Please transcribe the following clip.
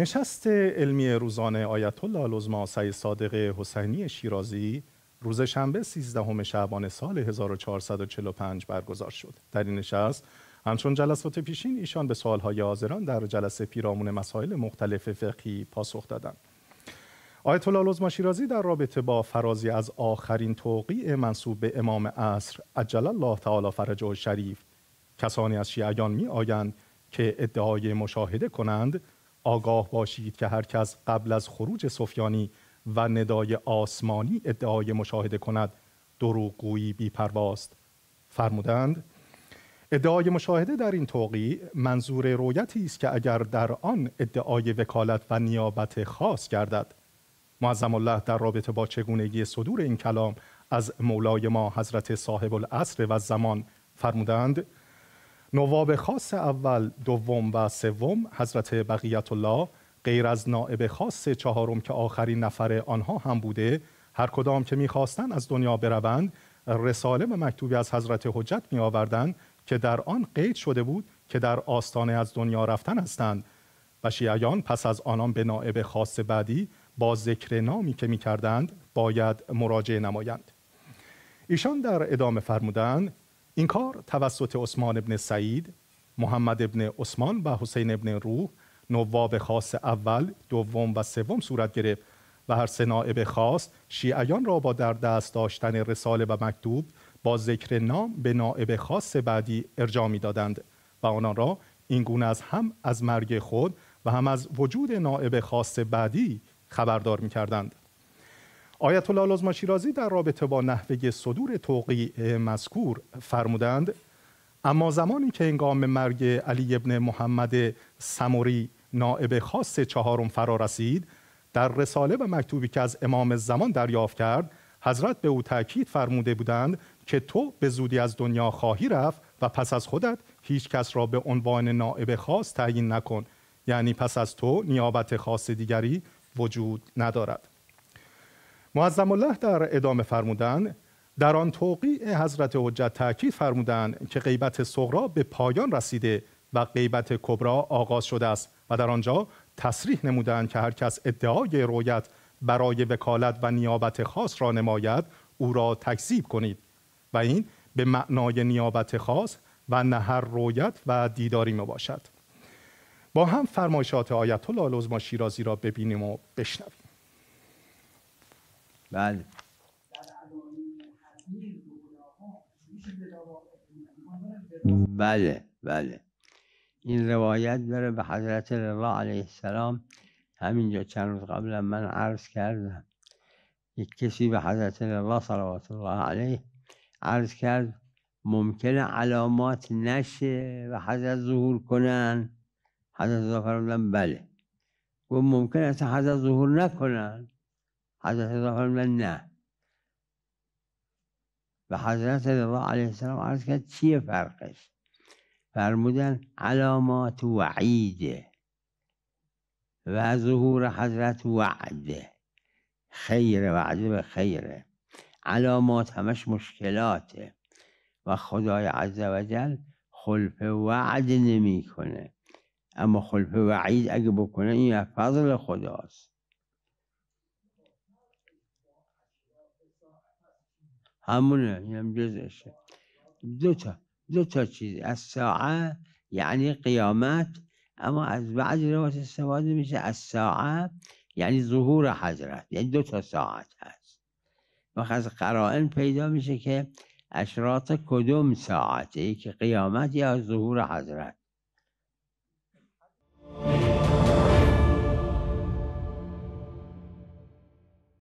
نشست علمی روزانه آیت الله العظما سی صادق حسینی شیرازی روز شنبه 13 شعبان سال 1445 برگزار شد. در این نشست همچون جلسات پیشین ایشان به سوالهای حاضران در جلسه پیرامون مسائل مختلف فقهی پاسخ دادند. آیت الله العظما شیرازی در رابطه با فرازی از آخرین توقیع منصوب به امام عصر عجل الله تعالی فرجه و شریف کسانی از شیعیان می آیند که ادعای مشاهده کنند آگاه باشید که هر کس قبل از خروج سفیانی و ندای آسمانی ادعای مشاهده کند دروغگویی بیپرواست فرمودند ادعای مشاهده در این توقی منظور رویتی است که اگر در آن ادعای وکالت و نیابت خاص گردد معظم الله در رابطه با چگونگی صدور این کلام از مولای ما حضرت صاحب العصر و زمان فرمودند نواب خاص اول دوم و سوم حضرت بقیت الله غیر از نائب خاص چهارم که آخرین نفر آنها هم بوده هر کدام که میخواستند از دنیا بروند رساله و مکتوبی از حضرت حجت می که در آن قید شده بود که در آستانه از دنیا رفتن هستند و شیعیان پس از آنان به نائب خاص بعدی با ذکر نامی که میکردند باید مراجعه نمایند ایشان در ادامه فرمودند این کار توسط عثمان ابن سعید، محمد ابن عثمان و حسین ابن روح نواب خاص اول، دوم و سوم صورت گرفت و هر سه نائب خاص شیعیان را با در دست داشتن رساله و مکتوب با ذکر نام به نائب خاص بعدی ارجاع دادند و آنان را این گونه از هم از مرگ خود و هم از وجود نائب خاص بعدی خبردار میکردند آیت الله شیرازی در رابطه با نحوه صدور توقیع مذکور فرمودند اما زمانی که هنگام مرگ علی ابن محمد سموری نائب خاص چهارم فرا رسید در رساله و مکتوبی که از امام زمان دریافت کرد حضرت به او تاکید فرموده بودند که تو به زودی از دنیا خواهی رفت و پس از خودت هیچ کس را به عنوان نائب خاص تعیین نکن یعنی پس از تو نیابت خاص دیگری وجود ندارد معظم الله در ادامه فرمودن در آن توقیع حضرت حجت تاکید فرمودند که غیبت صغرا به پایان رسیده و غیبت کبرا آغاز شده است و در آنجا تصریح نمودند که هر کس ادعای رویت برای وکالت و نیابت خاص را نماید او را تکذیب کنید و این به معنای نیابت خاص و نهر رویت و دیداری می باشد با هم فرمایشات آیت الله شیرازی را ببینیم و بشنویم بله بله بله این روایت داره به حضرت رضا علیه السلام همینجا چند روز قبلا من عرض کردم یک کسی به حضرت الله صلوات الله علیه عرض کرد ممکن علامات نشه و حضرت ظهور کنن حضرت رضا فرمودن بله و ممکن است حضرت ظهور نکنن حضرت من نه و حضرت رضا علیه السلام عرض کرد چیه فرقش فرمودن علامات وعیده و ظهور حضرت وعده خیر وعده به خیره علامات همش مشکلاته و خدای عز و جل خلف وعد نمیکنه اما خلف وعید اگه بکنه این فضل خداست همونه اینم یعنی جزشه دو تا دو تا چیز از ساعه یعنی قیامت اما از بعضی روایت استفاده میشه از ساعه یعنی ظهور حضرت یعنی دو تا ساعت هست و از قرائن پیدا میشه که اشراط کدوم ساعته که قیامت یا ظهور حضرت